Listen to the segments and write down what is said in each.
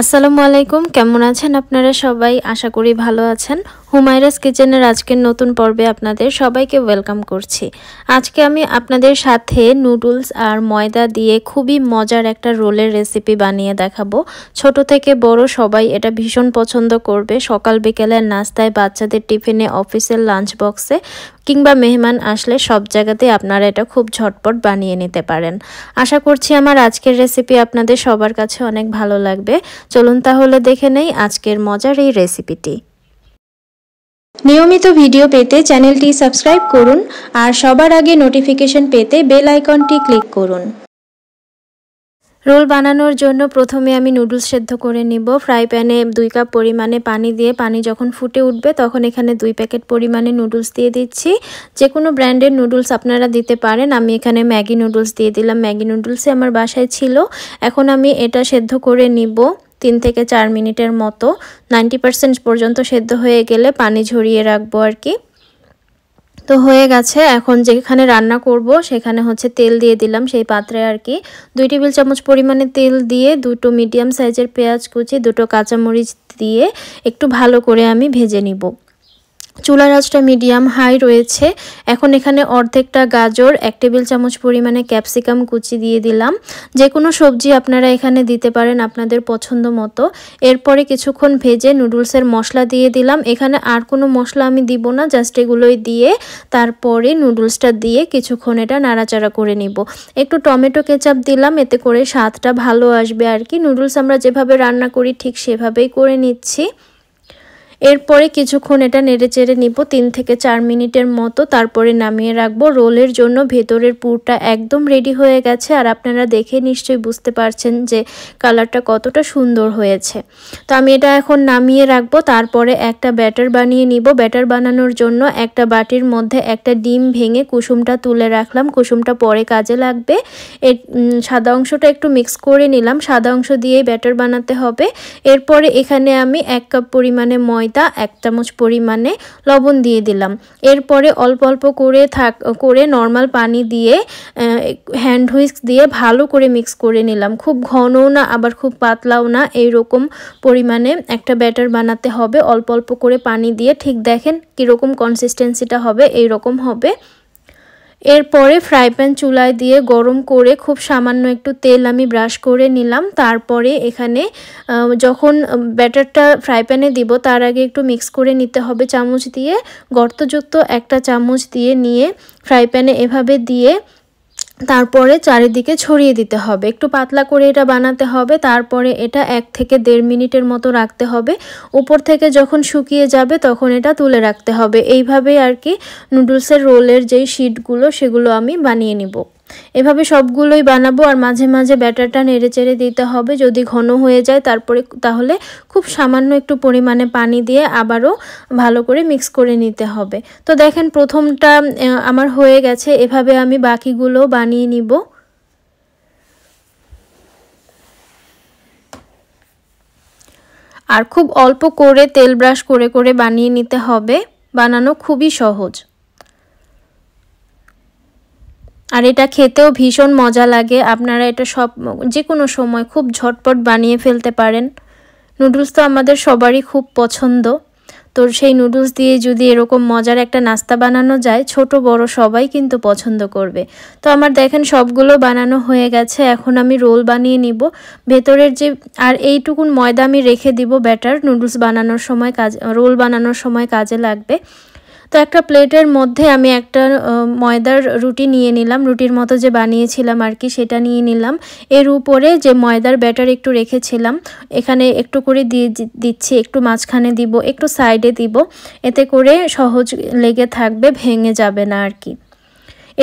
আসসালামু আলাইকুম কেমন আছেন আপনারা সবাই আশা করি ভালো আছেন হুমায়রাস কিচেনের আজকের নতুন পর্বে আপনাদের সবাইকে ওয়েলকাম করছি আজকে আমি আপনাদের সাথে নুডলস আর ময়দা দিয়ে খুবই মজার একটা রোলের রেসিপি বানিয়ে দেখাবো ছোট থেকে বড় সবাই এটা ভীষণ পছন্দ করবে সকাল বিকেলের নাস্তায় বাচ্চাদের টিফিনে অফিসের লাঞ্চ বক্সে কিংবা মেহমান আসলে সব জায়গাতে আপনারা এটা খুব ঝটপট বানিয়ে নিতে পারেন আশা করছি আমার আজকের রেসিপি আপনাদের সবার কাছে অনেক ভালো লাগবে চলুন তাহলে দেখে নেই আজকের মজার এই রেসিপিটি নিয়মিত ভিডিও পেতে চ্যানেলটি সাবস্ক্রাইব করুন আর সবার আগে নোটিফিকেশন পেতে বেল আইকনটি ক্লিক করুন রোল বানানোর জন্য প্রথমে আমি নুডলস সেদ্ধ করে নিব ফ্রাই প্যানে দুই কাপ পরিমাণে পানি দিয়ে পানি যখন ফুটে উঠবে তখন এখানে দুই প্যাকেট পরিমাণে নুডলস দিয়ে দিচ্ছি যে কোনো ব্র্যান্ডের নুডলস আপনারা দিতে পারেন আমি এখানে ম্যাগি নুডলস দিয়ে দিলাম ম্যাগি নুডলসে আমার বাসায় ছিল এখন আমি এটা সেদ্ধ করে নিব তিন থেকে চার মিনিটের মতো নাইনটি পার্সেন্ট পর্যন্ত সেদ্ধ হয়ে গেলে পানি ঝরিয়ে রাখবো আর কি তো হয়ে গেছে এখন যেখানে রান্না করব সেখানে হচ্ছে তেল দিয়ে দিলাম সেই পাত্রে আর কি দুই টেবিল চামচ পরিমাণে তেল দিয়ে দুটো মিডিয়াম সাইজের পেঁয়াজ কুচি দুটো কাঁচামরিচ দিয়ে একটু ভালো করে আমি ভেজে নিব চুলার আঁচটা মিডিয়াম হাই রয়েছে এখন এখানে অর্ধেকটা গাজর এক টেবিল চামচ পরিমাণে ক্যাপসিকাম কুচি দিয়ে দিলাম যে কোনো সবজি আপনারা এখানে দিতে পারেন আপনাদের পছন্দ মতো এরপরে কিছুক্ষণ ভেজে নুডলসের মশলা দিয়ে দিলাম এখানে আর কোনো মশলা আমি দিব না জাস্ট এগুলোই দিয়ে তারপরে নুডলসটা দিয়ে কিছুক্ষণ এটা নাড়াচাড়া করে নিব একটু টমেটো কেচাপ দিলাম এতে করে স্বাদটা ভালো আসবে আর কি নুডলস আমরা যেভাবে রান্না করি ঠিক সেভাবেই করে নিচ্ছি এরপরে কিছুক্ষণ এটা নেড়ে চেড়ে নিব তিন থেকে চার মিনিটের মতো তারপরে নামিয়ে রাখবো রোলের জন্য ভেতরের পুরটা একদম রেডি হয়ে গেছে আর আপনারা দেখে নিশ্চয়ই বুঝতে পারছেন যে কালারটা কতটা সুন্দর হয়েছে তো আমি এটা এখন নামিয়ে রাখবো তারপরে একটা ব্যাটার বানিয়ে নিব ব্যাটার বানানোর জন্য একটা বাটির মধ্যে একটা ডিম ভেঙে কুসুমটা তুলে রাখলাম কুসুমটা পরে কাজে লাগবে এর সাদা অংশটা একটু মিক্স করে নিলাম সাদা অংশ দিয়েই ব্যাটার বানাতে হবে এরপরে এখানে আমি এক কাপ পরিমাণে ময় ময়দা এক চামচ পরিমাণে লবণ দিয়ে দিলাম এরপরে অল্প অল্প করে থাক করে নর্মাল পানি দিয়ে হ্যান্ড হুইস্ক দিয়ে ভালো করে মিক্স করে নিলাম খুব ঘনও না আবার খুব পাতলাও না এই রকম পরিমাণে একটা ব্যাটার বানাতে হবে অল্প অল্প করে পানি দিয়ে ঠিক দেখেন কীরকম কনসিস্টেন্সিটা হবে এই রকম হবে এরপরে ফ্রাই প্যান চুলায় দিয়ে গরম করে খুব সামান্য একটু তেল আমি ব্রাশ করে নিলাম তারপরে এখানে যখন ব্যাটারটা ফ্রাই প্যানে দিব তার আগে একটু মিক্স করে নিতে হবে চামচ দিয়ে গর্তযুক্ত একটা চামচ দিয়ে নিয়ে ফ্রাই প্যানে এভাবে দিয়ে তারপরে চারিদিকে ছড়িয়ে দিতে হবে একটু পাতলা করে এটা বানাতে হবে তারপরে এটা এক থেকে দেড় মিনিটের মতো রাখতে হবে উপর থেকে যখন শুকিয়ে যাবে তখন এটা তুলে রাখতে হবে এইভাবে আর কি নুডলসের রোলের যেই শিটগুলো সেগুলো আমি বানিয়ে নিব এভাবে সবগুলোই বানাবো আর মাঝে মাঝে ব্যাটারটা নেড়ে চেড়ে দিতে হবে যদি ঘন হয়ে যায় তারপরে তাহলে খুব সামান্য একটু পরিমাণে পানি দিয়ে আবারও ভালো করে মিক্স করে নিতে হবে তো দেখেন প্রথমটা আমার হয়ে গেছে এভাবে আমি বাকিগুলো বানিয়ে নিব আর খুব অল্প করে তেল ব্রাশ করে করে বানিয়ে নিতে হবে বানানো খুবই সহজ আর এটা খেতেও ভীষণ মজা লাগে আপনারা এটা সব যে কোনো সময় খুব ঝটপট বানিয়ে ফেলতে পারেন নুডলস তো আমাদের সবারই খুব পছন্দ তো সেই নুডলস দিয়ে যদি এরকম মজার একটা নাস্তা বানানো যায় ছোট বড় সবাই কিন্তু পছন্দ করবে তো আমার দেখেন সবগুলো বানানো হয়ে গেছে এখন আমি রোল বানিয়ে নিব ভেতরের যে আর এইটুকুন ময়দা আমি রেখে দিব ব্যাটার নুডলস বানানোর সময় কাজ রোল বানানোর সময় কাজে লাগবে তো একটা প্লেটের মধ্যে আমি একটা ময়দার রুটি নিয়ে নিলাম রুটির মতো যে বানিয়েছিলাম আর কি সেটা নিয়ে নিলাম এর উপরে যে ময়দার ব্যাটার একটু রেখেছিলাম এখানে একটু করে দিয়ে দিচ্ছি একটু মাঝখানে দিব একটু সাইডে দিব এতে করে সহজ লেগে থাকবে ভেঙে যাবে না আর কি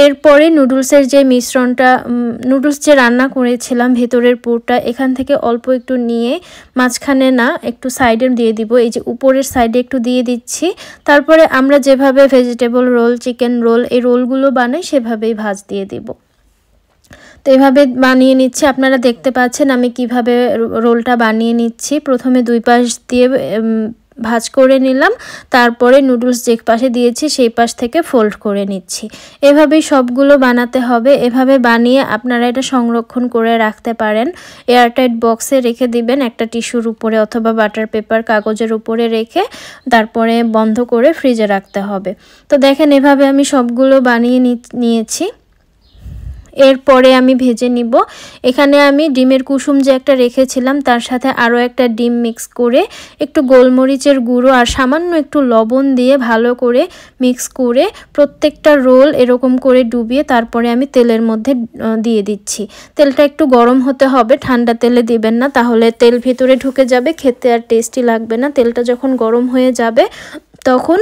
এরপরে নুডলসের যে মিশ্রণটা নুডলস যে রান্না করেছিলাম ভেতরের পুরটা এখান থেকে অল্প একটু নিয়ে মাঝখানে না একটু সাইডে দিয়ে দিব এই যে উপরের সাইডে একটু দিয়ে দিচ্ছি তারপরে আমরা যেভাবে ভেজিটেবল রোল চিকেন রোল এই রোলগুলো বানাই সেভাবেই ভাজ দিয়ে দিব তো এভাবে বানিয়ে নিচ্ছি আপনারা দেখতে পাচ্ছেন আমি কিভাবে রোলটা বানিয়ে নিচ্ছি প্রথমে দুই পাশ দিয়ে ভাজ করে নিলাম তারপরে নুডলস যে পাশে দিয়েছি সেই পাশ থেকে ফোল্ড করে নিচ্ছি এভাবেই সবগুলো বানাতে হবে এভাবে বানিয়ে আপনারা এটা সংরক্ষণ করে রাখতে পারেন এয়ারটাইট বক্সে রেখে দিবেন একটা টিস্যুর উপরে অথবা বাটার পেপার কাগজের উপরে রেখে তারপরে বন্ধ করে ফ্রিজে রাখতে হবে তো দেখেন এভাবে আমি সবগুলো বানিয়ে নিয়েছি এরপরে আমি ভেজে নিব এখানে আমি ডিমের কুসুম যে একটা রেখেছিলাম তার সাথে আরও একটা ডিম মিক্স করে একটু গোলমরিচের গুঁড়ো আর সামান্য একটু লবণ দিয়ে ভালো করে মিক্স করে প্রত্যেকটা রোল এরকম করে ডুবিয়ে তারপরে আমি তেলের মধ্যে দিয়ে দিচ্ছি তেলটা একটু গরম হতে হবে ঠান্ডা তেলে দিবেন না তাহলে তেল ভিতরে ঢুকে যাবে খেতে আর টেস্টি লাগবে না তেলটা যখন গরম হয়ে যাবে তখন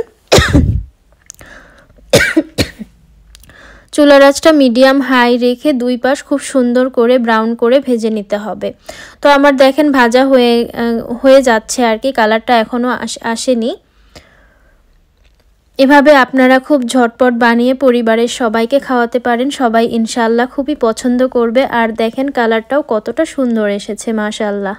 চুলা রাজটা মিডিয়াম হাই রেখে দুই পাশ খুব সুন্দর করে ব্রাউন করে ভেজে নিতে হবে তো আমার দেখেন ভাজা হয়ে হয়ে যাচ্ছে আর কি কালারটা এখনও আসেনি এভাবে আপনারা খুব ঝটপট বানিয়ে পরিবারের সবাইকে খাওয়াতে পারেন সবাই ইনশাল্লাহ খুবই পছন্দ করবে আর দেখেন কালারটাও কতটা সুন্দর এসেছে মাশাল্লাহ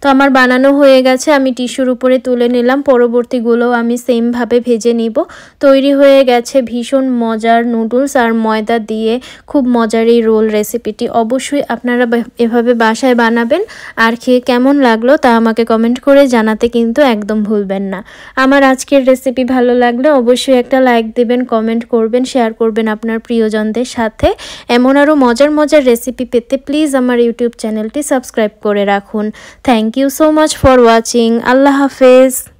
তো আমার বানানো হয়ে গেছে আমি টিস্যুর উপরে তুলে নিলাম পরবর্তীগুলো আমি সেমভাবে ভেজে নিব তৈরি হয়ে গেছে ভীষণ মজার নুডলস আর ময়দা দিয়ে খুব মজার এই রোল রেসিপিটি অবশ্যই আপনারা এভাবে বাসায় বানাবেন আর খেয়ে কেমন লাগলো তা আমাকে কমেন্ট করে জানাতে কিন্তু একদম ভুলবেন না আমার আজকের রেসিপি ভালো লাগলে অবশ্যই একটা লাইক দেবেন কমেন্ট করবেন শেয়ার করবেন আপনার প্রিয়জনদের সাথে এমন আরও মজার মজার রেসিপি পেতে প্লিজ আমার ইউটিউব চ্যানেলটি সাবস্ক্রাইব করে রাখুন thank you so much for watching allah hafiz